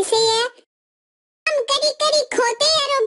ऐसे ही है हम कभी कभी खोते हैं